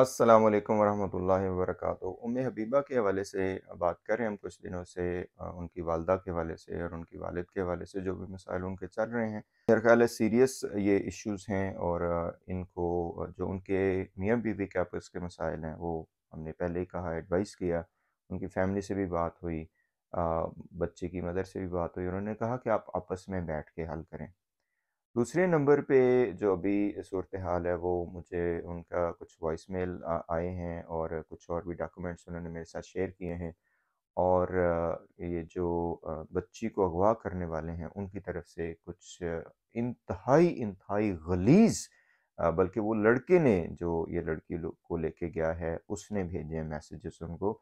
अस्सलाम वालेकुम रहमतुल्लाहि वरकत उम हबीबा के हवाले से बात कर रहे हैं हम कुछ दिनों से उनकी वालदा के हवाले से और उनकी वालिद के हवाले से जो भी मसाइल उनके चल रहे हैं मेरे ख्याल सीरियस ये इश्यूज़ हैं और इनको जो उनके मियाँ बीवी के आपस के मसाइल हैं वो हमने पहले ही कहा एडवाइस किया उनकी फैमिली से भी बात हुई बच्चे की मदर से भी बात हुई उन्होंने कहा कि आप आपस में बैठ के हल करें दूसरे नंबर पे जो अभी सूरत हाल है वो मुझे उनका कुछ वॉइस मेल आए हैं और कुछ और भी डॉक्यूमेंट्स उन्होंने मेरे साथ शेयर किए हैं और ये जो बच्ची को अगवा करने वाले हैं उनकी तरफ से कुछ इंतहाई इंतहाई गलीज बल्कि वो लड़के ने जो ये लड़की को लेके गया है उसने भेजे हैं मैसेजेस उनको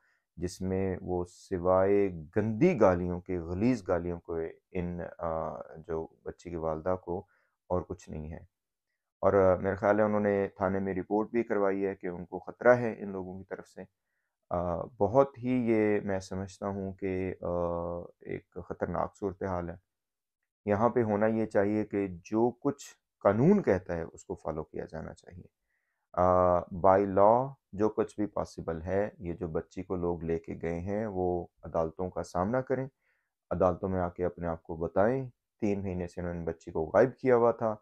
जिसमें वो सिवाय गंदी गालियों के गलीज गालियों को इन जो बच्ची की वालदा को और कुछ नहीं है और मेरे ख्याल है उन्होंने थाने में रिपोर्ट भी करवाई है कि उनको ख़तरा है इन लोगों की तरफ से आ, बहुत ही ये मैं समझता हूँ कि एक ख़तरनाक सूरत हाल है यहाँ पे होना ये चाहिए कि जो कुछ कानून कहता है उसको फॉलो किया जाना चाहिए बाय लॉ जो कुछ भी पॉसिबल है ये जो बच्ची को लोग लेके गए हैं वो अदालतों का सामना करें अदालतों में आके अपने आप को बताएं तीन महीने से उन्होंने बच्ची को गायब किया हुआ था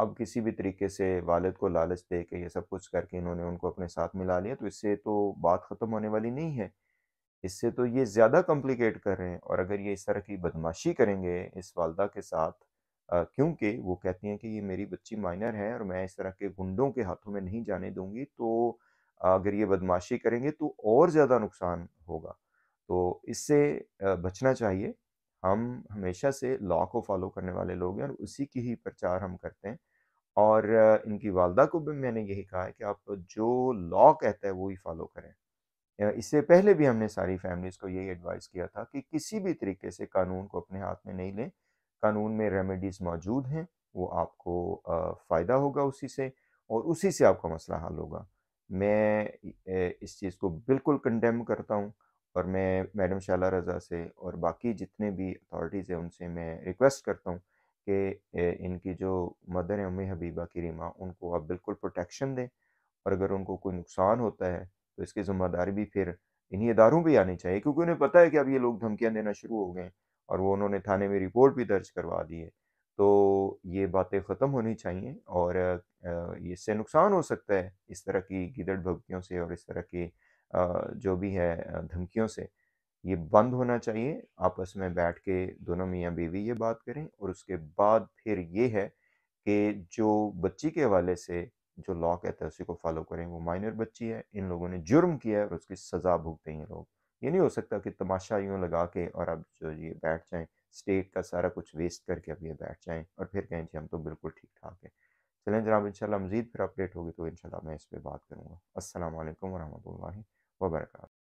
अब किसी भी तरीके से वालद को लालच दे के ये सब कुछ करके इन्होंने उनको अपने साथ मिला लिया तो इससे तो बात ख़त्म होने वाली नहीं है इससे तो ये ज़्यादा कॉम्प्लिकेट कर रहे हैं और अगर ये इस तरह की बदमाशी करेंगे इस वालदा के साथ क्योंकि वो कहती हैं कि ये मेरी बच्ची माइनर है और मैं इस तरह के गुंडों के हाथों में नहीं जाने दूंगी तो अगर ये बदमाशी करेंगे तो और ज़्यादा नुकसान होगा तो इससे बचना चाहिए हम हमेशा से लॉ को फॉलो करने वाले लोग हैं और उसी की ही प्रचार हम करते हैं और इनकी वालदा को भी मैंने यही कहा है कि आप जो लॉ कहता है वो ही फॉलो करें इससे पहले भी हमने सारी फैमिलीज़ को यही एडवाइस किया था कि किसी भी तरीके से कानून को अपने हाथ में नहीं लें कानून में रेमेडीज़ मौजूद हैं वो आपको फ़ायदा होगा उसी से और उसी से आपका मसला हल होगा मैं इस चीज़ को बिल्कुल कंडेम करता हूँ और मैं मैडम शाला रज़ा से और बाकी जितने भी अथॉरिटीज़ हैं उनसे मैं रिक्वेस्ट करता हूँ कि इनकी जो मदर है उम्मी हबीबा की रीमा उनको आप बिल्कुल प्रोटेक्शन दें और अगर उनको कोई नुकसान होता है तो इसकी ज़िम्मेदारी भी फिर इन्हीं इदारों पर आनी चाहिए क्योंकि उन्हें पता है कि अब ये लोग धमकियाँ देना शुरू हो गए और वो उन्होंने थाने में रिपोर्ट भी दर्ज करवा दी है तो ये बातें ख़त्म होनी चाहिए और इससे नुकसान हो सकता है इस तरह की गिदड़ भगतियों से और इस तरह की जो भी है धमकियों से ये बंद होना चाहिए आपस में बैठ के दोनों मियाँ बीवी ये बात करें और उसके बाद फिर ये है कि जो बच्ची के हवाले से जो लॉ कहता है उसी को फॉलो करें वो माइनर बच्ची है इन लोगों ने जुर्म किया है और उसकी सज़ा भुगते हैं लोग ये नहीं हो सकता कि तमाशा यूँ लगा के और अब जो ये बैठ जाएं स्टेट का सारा कुछ वेस्ट करके अब ये बैठ जाएं और फिर कहें जी हम तो बिल्कुल ठीक ठाक हैं चलें जनाब इंशाल्लाह मज़ीद फिर अपडेट होगी तो इंशाल्लाह मैं इस पर बात करूँगा असल वरहमल وبركاته